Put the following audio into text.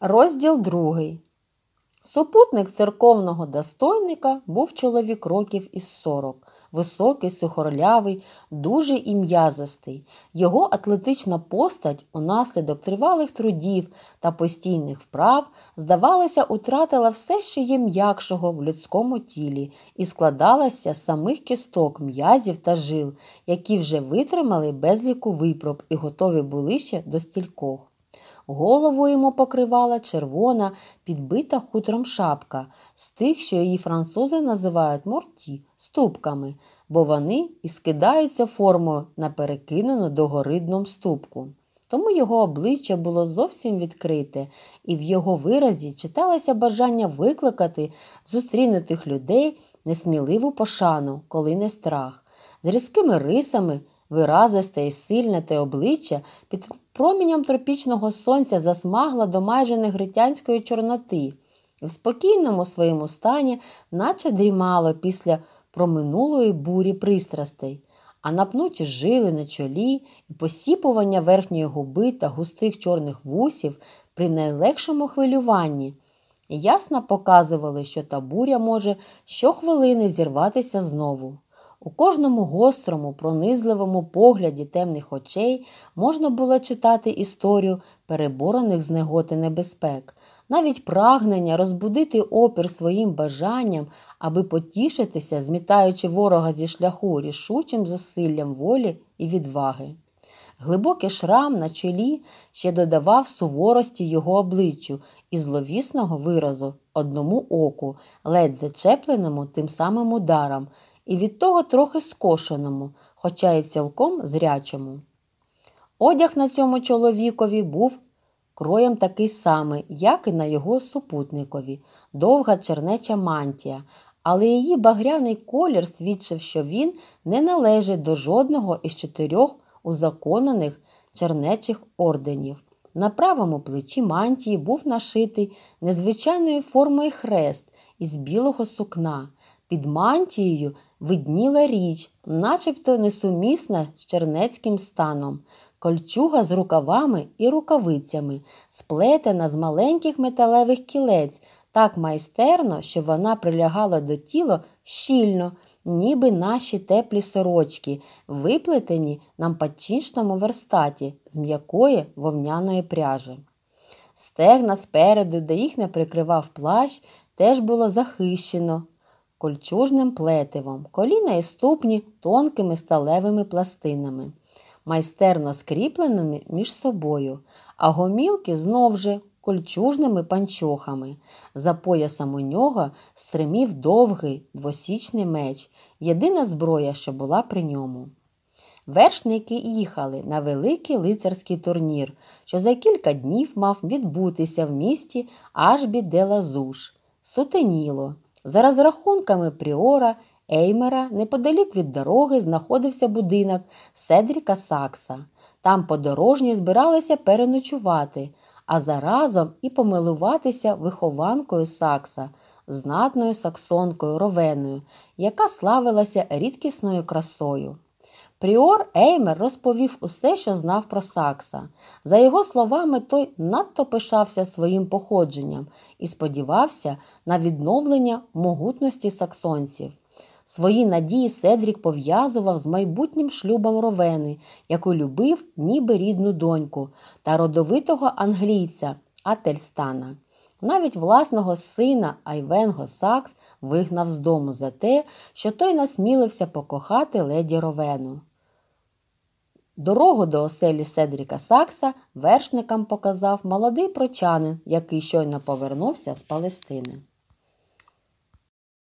Розділ другий. Супутник церковного достойника був чоловік років із сорок, високий, сухорлявий, дуже і м'язистий. Його атлетична постать унаслідок тривалих трудів та постійних вправ, здавалося, утратила все, що є м'якшого в людському тілі, і складалася з самих кісток, м'язів та жил, які вже витримали безліку випроб і готові були ще до стількох. Голову йому покривала червона, підбита хутром шапка, з тих, що її французи називають морті ступками, бо вони і скидаються формою на перекинену догори дном ступку. Тому його обличчя було зовсім відкрите, і в його виразі читалося бажання викликати зустрінутих людей несміливу пошану, коли не страх, з різкими рисами. Виразисте і сильне те обличчя під промінням тропічного сонця засмагла до майже негритянської чорноти, і в спокійному своєму стані, наче дрімало після проминулої бурі пристрастей, а напнуті жили на чолі і посіпування верхньої губи та густих чорних вусів при найлегшому хвилюванні. ясно показували, що та буря може щохвилини зірватися знову. У кожному гострому, пронизливому погляді темних очей можна було читати історію переборених з неготи небезпек, навіть прагнення розбудити опір своїм бажанням, аби потішитися, змітаючи ворога зі шляху рішучим зусиллям волі і відваги. Глибокий шрам на чолі ще додавав суворості його обличчю і зловісного виразу одному оку, ледь зачепленому тим самим ударом, і від того трохи скошеному, хоча й цілком зрячому. Одяг на цьому чоловікові був кроєм такий самий, як і на його супутникові, довга чернеча мантія, але її багряний колір свідчив, що він не належить до жодного із чотирьох узаконених чернечих орденів. На правому плечі мантії був нашитий незвичайної форми хрест із білого сукна. Під мантією видніла річ, начебто несумісна з чернецьким станом, кольчуга з рукавами і рукавицями, сплетена з маленьких металевих кілець, так майстерно, що вона прилягала до тіла щільно, ніби наші теплі сорочки, виплетені на патічному верстаті з м'якої вовняної пряжі. Стегна спереду, де їх не прикривав плащ, теж було захищено кольчужним плетивом, коліна і ступні тонкими сталевими пластинами, майстерно скріпленими між собою, а гомілки знов же кольчужними панчохами. За поясом у нього стримів довгий двосічний меч, єдина зброя, що була при ньому. Вершники їхали на великий лицарський турнір, що за кілька днів мав відбутися в місті Ажбі де Лазуш. Сутеніло. За розрахунками Пріора Еймера, неподалік від дороги знаходився будинок Седріка Сакса. Там подорожні збиралися переночувати, а заразом і помилуватися вихованкою Сакса, знатною саксонкою Ровеною, яка славилася рідкісною красою. Пріор Еймер розповів усе, що знав про Сакса. За його словами, той надто пишався своїм походженням і сподівався на відновлення могутності саксонців. Свої надії Седрік пов'язував з майбутнім шлюбом ровени, яку любив ніби рідну доньку та родовитого англійця Ательстана. Навіть власного сина Айвенго Сакс вигнав з дому за те, що той насмілився покохати леді Ровену. Дорогу до оселі Седріка Сакса вершникам показав молодий прочанин, який щойно повернувся з Палестини.